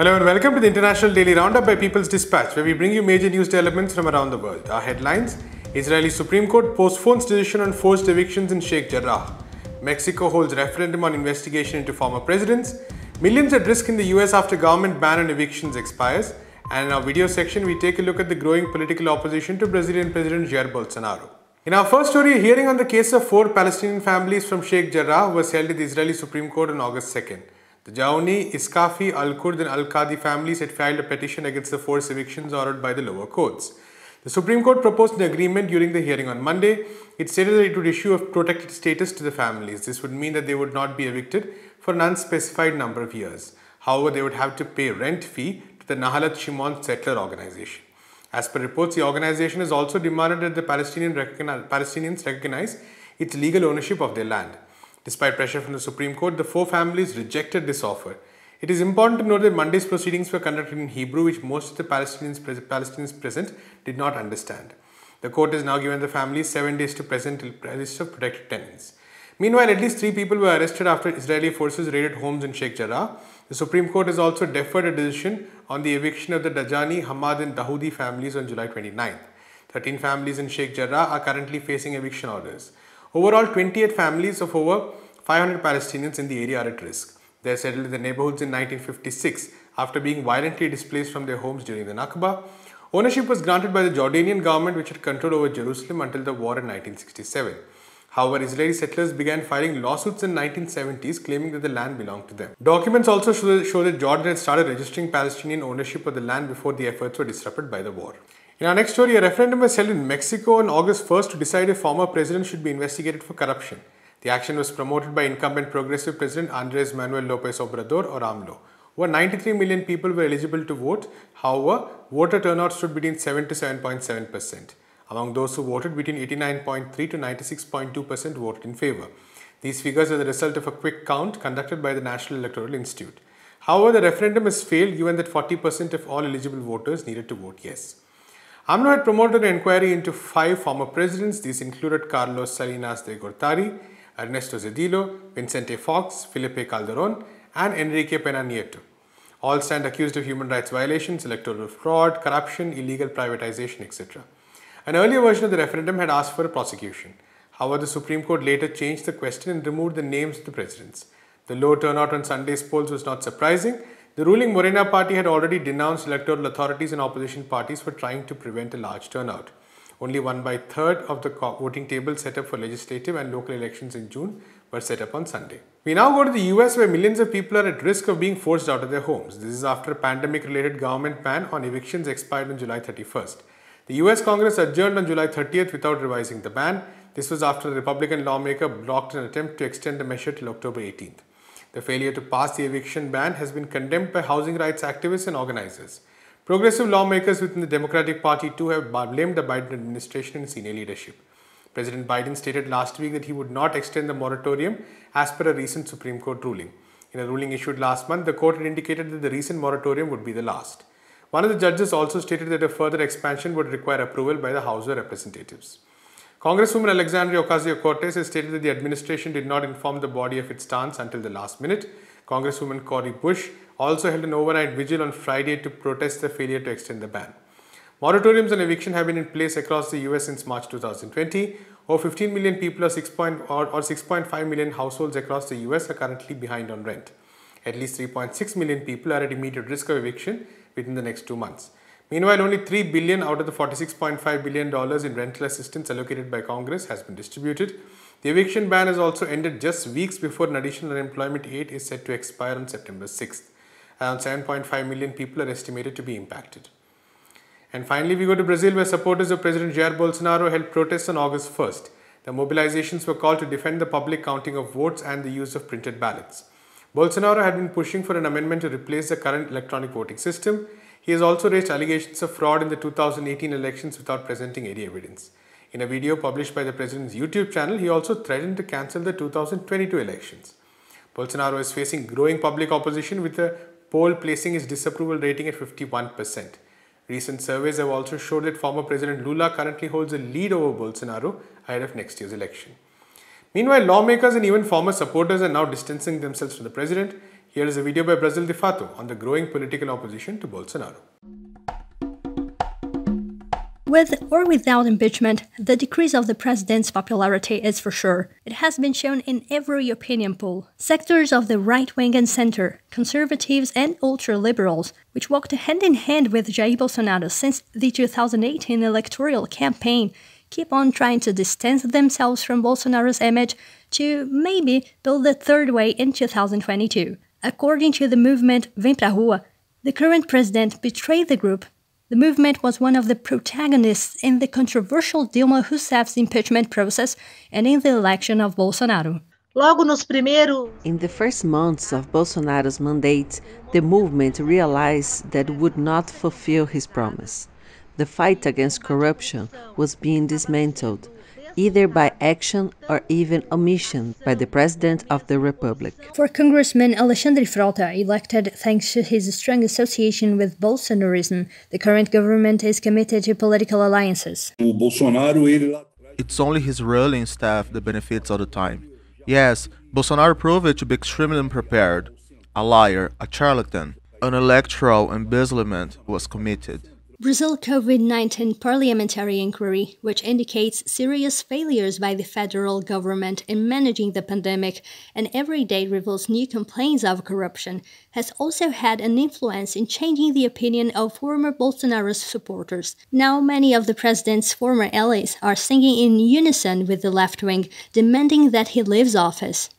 Hello and welcome to the International Daily Roundup by People's Dispatch, where we bring you major news developments from around the world. Our headlines Israeli Supreme Court postpones decision on forced evictions in Sheikh Jarrah. Mexico holds referendum on investigation into former presidents. Millions at risk in the US after government ban on evictions expires. And in our video section, we take a look at the growing political opposition to Brazilian President Jair Bolsonaro. In our first story, a hearing on the case of four Palestinian families from Sheikh Jarrah was held at the Israeli Supreme Court on August 2nd. The Jauni, Iskafi, Al Kurd, and Al Qadi families had filed a petition against the forced evictions ordered by the lower courts. The Supreme Court proposed an agreement during the hearing on Monday. It stated that it would issue a protected status to the families. This would mean that they would not be evicted for an unspecified number of years. However, they would have to pay rent fee to the Nahalat Shimon Settler Organization. As per reports, the organization has also demanded that the Palestinian Palestinians recognize its legal ownership of their land. Despite pressure from the Supreme Court, the four families rejected this offer. It is important to note that Monday's proceedings were conducted in Hebrew, which most of the Palestinians, Palestinians present did not understand. The court has now given the families seven days to present a list of protected tenants. Meanwhile, at least three people were arrested after Israeli forces raided homes in Sheikh Jarrah. The Supreme Court has also deferred a decision on the eviction of the Dajani, Hamad and Dahoudi families on July 29th. 13 families in Sheikh Jarrah are currently facing eviction orders. Overall, 28 families of over 500 Palestinians in the area are at risk. They settled in the neighborhoods in 1956 after being violently displaced from their homes during the Nakba. Ownership was granted by the Jordanian government which had control over Jerusalem until the war in 1967. However, Israeli settlers began filing lawsuits in 1970s claiming that the land belonged to them. Documents also show that Jordan had started registering Palestinian ownership of the land before the efforts were disrupted by the war. In our next story, a referendum was held in Mexico on August 1st to decide if former president should be investigated for corruption. The action was promoted by incumbent progressive president Andres Manuel Lopez Obrador or AMLO. Over 93 million people were eligible to vote. However, voter turnout stood between 7 to 7.7%. Among those who voted, between 89.3 to 96.2% voted in favor. These figures are the result of a quick count conducted by the National Electoral Institute. However, the referendum has failed given that 40% of all eligible voters needed to vote yes. AMNO had promoted an inquiry into five former presidents. These included Carlos Salinas de Gortari, Ernesto Zedillo, Vicente Fox, Felipe Calderon, and Enrique Pena Nieto. All stand accused of human rights violations, electoral fraud, corruption, illegal privatization, etc. An earlier version of the referendum had asked for a prosecution. However, the Supreme Court later changed the question and removed the names of the presidents. The low turnout on Sunday's polls was not surprising, the ruling Morena party had already denounced electoral authorities and opposition parties for trying to prevent a large turnout. Only one by third of the voting tables set up for legislative and local elections in June were set up on Sunday. We now go to the US where millions of people are at risk of being forced out of their homes. This is after a pandemic related government ban on evictions expired on July 31st. The US Congress adjourned on July 30th without revising the ban. This was after the Republican lawmaker blocked an attempt to extend the measure till October 18th. The failure to pass the eviction ban has been condemned by housing rights activists and organizers. Progressive lawmakers within the Democratic Party too have blamed the Biden administration and senior leadership. President Biden stated last week that he would not extend the moratorium as per a recent Supreme Court ruling. In a ruling issued last month, the court had indicated that the recent moratorium would be the last. One of the judges also stated that a further expansion would require approval by the House of Representatives. Congresswoman Alexandria Ocasio-Cortez has stated that the administration did not inform the body of its stance until the last minute. Congresswoman Cory Bush also held an overnight vigil on Friday to protest the failure to extend the ban. Moratoriums on eviction have been in place across the US since March 2020. Over 15 million people or 6.5 million households across the US are currently behind on rent. At least 3.6 million people are at immediate risk of eviction within the next two months. Meanwhile, only 3 billion out of the 46.5 billion dollars in rental assistance allocated by Congress has been distributed. The eviction ban has also ended just weeks before an additional unemployment aid is set to expire on September 6th. Around 7.5 million people are estimated to be impacted. And finally, we go to Brazil where supporters of President Jair Bolsonaro held protests on August 1st. The mobilizations were called to defend the public counting of votes and the use of printed ballots. Bolsonaro had been pushing for an amendment to replace the current electronic voting system. He has also raised allegations of fraud in the 2018 elections without presenting any evidence. In a video published by the president's YouTube channel, he also threatened to cancel the 2022 elections. Bolsonaro is facing growing public opposition with a poll placing his disapproval rating at 51%. Recent surveys have also showed that former President Lula currently holds a lead over Bolsonaro ahead of next year's election. Meanwhile, lawmakers and even former supporters are now distancing themselves from the president. Here is a video by Brazil De Fato on the growing political opposition to Bolsonaro. With or without impeachment, the decrease of the president's popularity is for sure. It has been shown in every opinion poll. Sectors of the right wing and center, conservatives and ultra liberals, which walked hand in hand with Jair Bolsonaro since the 2018 electoral campaign, keep on trying to distance themselves from Bolsonaro's image to maybe build a third way in 2022. According to the movement Vem Pra Rua, the current president betrayed the group. The movement was one of the protagonists in the controversial Dilma Rousseff's impeachment process and in the election of Bolsonaro. In the first months of Bolsonaro's mandate, the movement realized that it would not fulfill his promise. The fight against corruption was being dismantled, either by action or even omission by the President of the Republic. For Congressman Alexandre Frota, elected thanks to his strong association with Bolsonarism, the current government is committed to political alliances. It's only his ruling staff that benefits all the time. Yes, Bolsonaro proved to be extremely unprepared, a liar, a charlatan. An electoral embezzlement was committed. Brazil COVID 19 parliamentary inquiry, which indicates serious failures by the federal government in managing the pandemic and every day reveals new complaints of corruption, has also had an influence in changing the opinion of former Bolsonaro supporters. Now, many of the president's former allies are singing in unison with the left wing, demanding that he leaves office.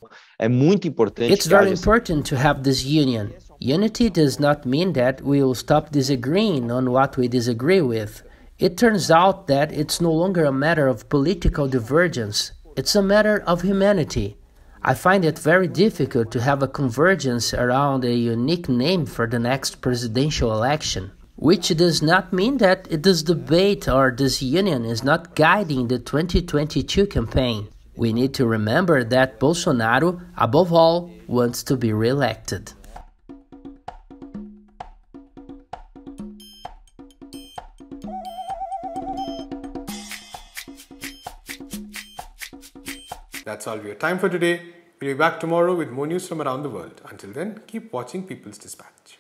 It's very important to have this union. Unity does not mean that we will stop disagreeing on what we disagree with. It turns out that it's no longer a matter of political divergence, it's a matter of humanity. I find it very difficult to have a convergence around a unique name for the next presidential election. Which does not mean that this debate or this union is not guiding the 2022 campaign. We need to remember that Bolsonaro, above all, wants to be re elected. That's all we have time for today. We'll be back tomorrow with more news from around the world. Until then, keep watching People's Dispatch.